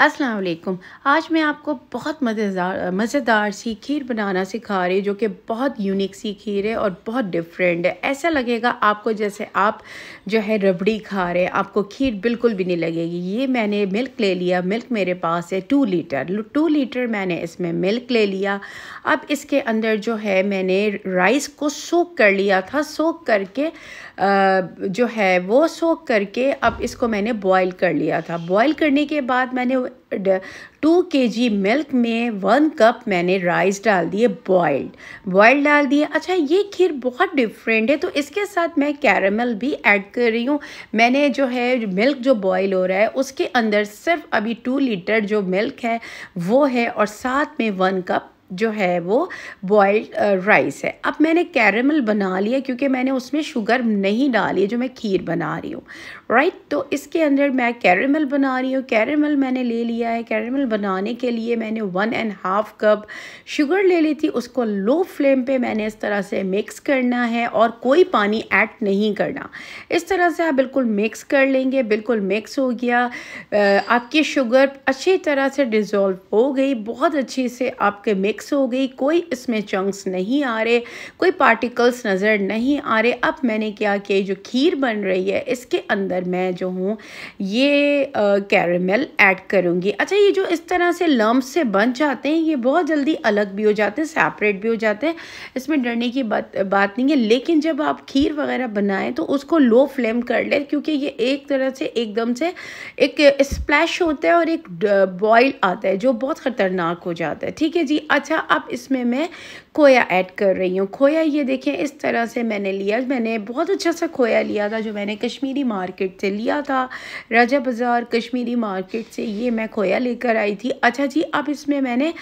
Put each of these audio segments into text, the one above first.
अस्सलाम वालेकुम आज मैं आपको बहुत मज़ेदार मज़ेदार सी खीर बनाना सिखा रही जो कि बहुत यूनिक सी खीर है और बहुत डिफरेंट है ऐसा लगेगा आपको जैसे आप जो है रबड़ी खा रहे हैं आपको खीर बिल्कुल भी नहीं लगेगी ये मैंने मिल्क ले लिया मिल्क मेरे पास है टू लीटर टू लीटर मैंने इसमें मिल्क ले लिया अब इसके अंदर जो है मैंने राइस को सोख कर लिया था सोख करके जो है वो सोख करके अब इसको मैंने बॉयल कर लिया था बॉयल करने के बाद मैंने टू के जी मिल्क में वन कप मैंने राइस डाल दिए बॉयल्ड बॉयल्ड डाल दिए अच्छा ये खीर बहुत डिफरेंट है तो इसके साथ मैं कैरमल भी ऐड कर रही हूँ मैंने जो है मिल्क जो बॉयल हो रहा है उसके अंदर सिर्फ अभी टू लीटर जो मिल्क है वो है और साथ में वन कप जो है वो बॉयल्ड राइस uh, है अब मैंने कैरेमल बना लिया क्योंकि मैंने उसमें शुगर नहीं डाली है जो मैं खीर बना रही हूँ राइट तो इसके अंदर मैं कैरेमल बना रही हूँ कैरेमल मैंने ले लिया है कैरमल बनाने के लिए मैंने one and half cup sugar ले ली थी उसको लो फ्लेम पे मैंने इस तरह से मिक्स करना है और कोई पानी ऐड नहीं करना इस तरह से आप बिल्कुल मिक्स कर लेंगे बिल्कुल मिक्स हो गया uh, आपकी शुगर अच्छी तरह से डिज़ोल्व हो गई बहुत अच्छी से आपके मिक्स फिक्स हो गई कोई इसमें चंक्स नहीं आ रहे कोई पार्टिकल्स नज़र नहीं आ रहे अब मैंने क्या किया जो खीर बन रही है इसके अंदर मैं जो हूँ ये कैरमेल ऐड करूँगी अच्छा ये जो इस तरह से लम्ब से बन जाते हैं ये बहुत जल्दी अलग भी हो जाते हैं सेपरेट भी हो जाते हैं इसमें डरने की बात बात नहीं है लेकिन जब आप खीर वगैरह बनाएं तो उसको लो फ्लेम कर लें क्योंकि ये एक तरह से एकदम से एक स्प्लैश होता है और एक बॉयल आता है जो बहुत ख़तरनाक हो जाता है ठीक है जी अच्छा अच्छा अब इसमें मैं खोया ऐड कर रही हूँ खोया ये देखें इस तरह से मैंने लिया मैंने बहुत अच्छा सा खोया लिया था जो मैंने कश्मीरी मार्केट से लिया था राजा बाज़ार कश्मीरी मार्केट से ये मैं खोया लेकर आई थी अच्छा जी अब इसमें मैंने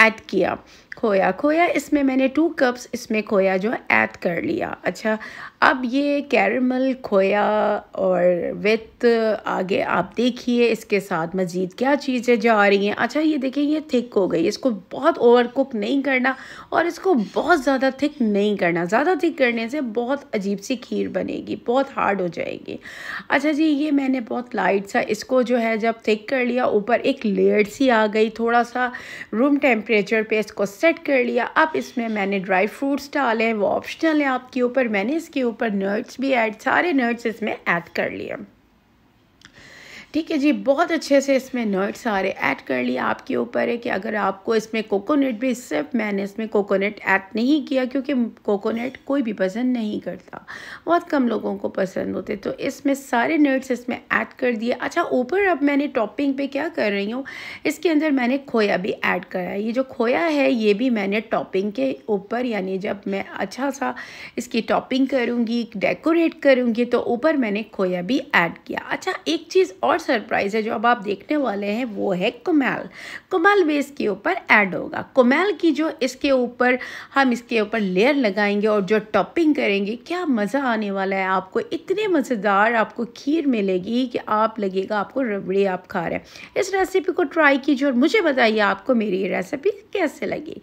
ऐड किया खोया खोया इसमें मैंने टू कप्स इसमें खोया जो ऐड कर लिया अच्छा अब ये कैरमल खोया और विथ आगे आप देखिए इसके साथ मज़ीद क्या चीज़ें जा रही हैं अच्छा ये देखिए ये थिक हो गई इसको बहुत ओवर कुक नहीं करना और इसको बहुत ज़्यादा थिक नहीं करना ज़्यादा थिक करने से बहुत अजीब सी खीर बनेगी बहुत हार्ड हो जाएगी अच्छा जी ये मैंने बहुत लाइट सा इसको जो है जब थिक कर लिया ऊपर एक लेयर सी आ गई थोड़ा सा रूम टेम्परेचर पर इसको सेट कर लिया अब इसमें मैंने ड्राई फ्रूट्स डाले हैं वो ऑप्शनल है आपके ऊपर मैंने इसके ऊपर नट्स भी ऐड सारे नट्स इसमें ऐड कर लिए ठीक है जी बहुत अच्छे से इसमें नट्स सारे ऐड कर लिए आपके ऊपर है कि अगर आपको इसमें कोकोनट भी सिर्फ मैंने इसमें कोकोनट ऐड नहीं किया क्योंकि कोकोनट कोई भी पसंद नहीं करता बहुत कम लोगों को पसंद होते तो इसमें सारे नट्स इसमें ऐड कर दिए अच्छा ऊपर अब मैंने टॉपिंग पे क्या कर रही हूँ इसके अंदर मैंने खोया भी ऐड करा ये जो खोया है ये भी मैंने टॉपिंग के ऊपर यानी जब मैं अच्छा सा इसकी टॉपिंग करूँगी डेकोरेट करूँगी तो ऊपर मैंने खोया भी ऐड किया अच्छा एक चीज़ और और सरप्राइज़ है जो अब आप देखने वाले हैं वो है कुमैल कुमैल बेस के ऊपर ऐड होगा कुमैल की जो इसके ऊपर हम इसके ऊपर लेयर लगाएंगे और जो टॉपिंग करेंगे क्या मज़ा आने वाला है आपको इतने मज़ेदार आपको खीर मिलेगी कि आप लगेगा आपको रबड़ी आप खा रहे हैं इस रेसिपी को ट्राई कीजिए और मुझे बताइए आपको मेरी ये रेसिपी कैसे लगी